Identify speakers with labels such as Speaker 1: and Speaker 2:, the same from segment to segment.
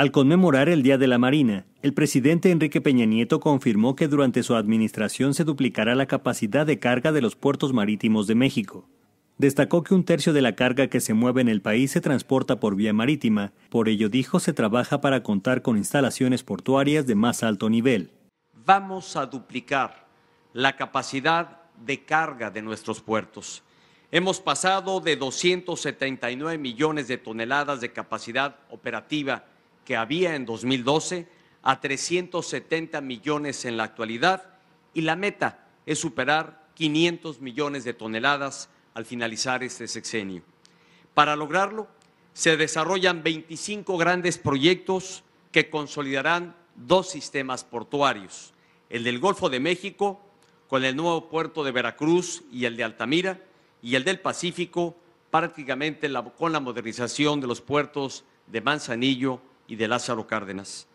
Speaker 1: Al conmemorar el Día de la Marina, el presidente Enrique Peña Nieto confirmó que durante su administración se duplicará la capacidad de carga de los puertos marítimos de México. Destacó que un tercio de la carga que se mueve en el país se transporta por vía marítima, por ello dijo se trabaja para contar con instalaciones portuarias de más alto nivel.
Speaker 2: Vamos a duplicar la capacidad de carga de nuestros puertos. Hemos pasado de 279 millones de toneladas de capacidad operativa que había en 2012 a 370 millones en la actualidad y la meta es superar 500 millones de toneladas al finalizar este sexenio. Para lograrlo, se desarrollan 25 grandes proyectos que consolidarán dos sistemas portuarios, el del Golfo de México, con el nuevo puerto de Veracruz y el de Altamira, y el del Pacífico, prácticamente con la modernización de los puertos de Manzanillo y de Lázaro Cárdenas.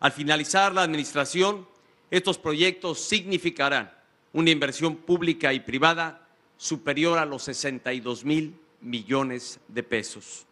Speaker 2: Al finalizar la administración, estos proyectos significarán una inversión pública y privada superior a los 62 mil millones de pesos.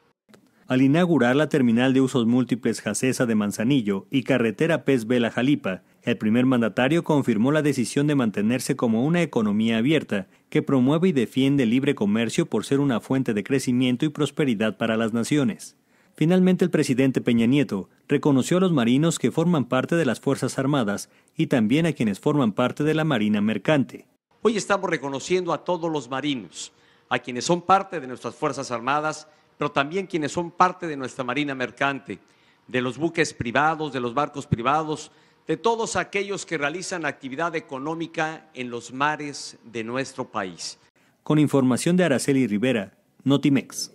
Speaker 1: Al inaugurar la terminal de usos múltiples Jacesa de Manzanillo y carretera Pez Vela Jalipa, el primer mandatario confirmó la decisión de mantenerse como una economía abierta que promueve y defiende el libre comercio por ser una fuente de crecimiento y prosperidad para las naciones. Finalmente, el presidente Peña Nieto reconoció a los marinos que forman parte de las Fuerzas Armadas y también a quienes forman parte de la Marina Mercante.
Speaker 2: Hoy estamos reconociendo a todos los marinos, a quienes son parte de nuestras Fuerzas Armadas, pero también quienes son parte de nuestra Marina Mercante, de los buques privados, de los barcos privados, de todos aquellos que realizan actividad económica en los mares de nuestro país.
Speaker 1: Con información de Araceli Rivera, Notimex.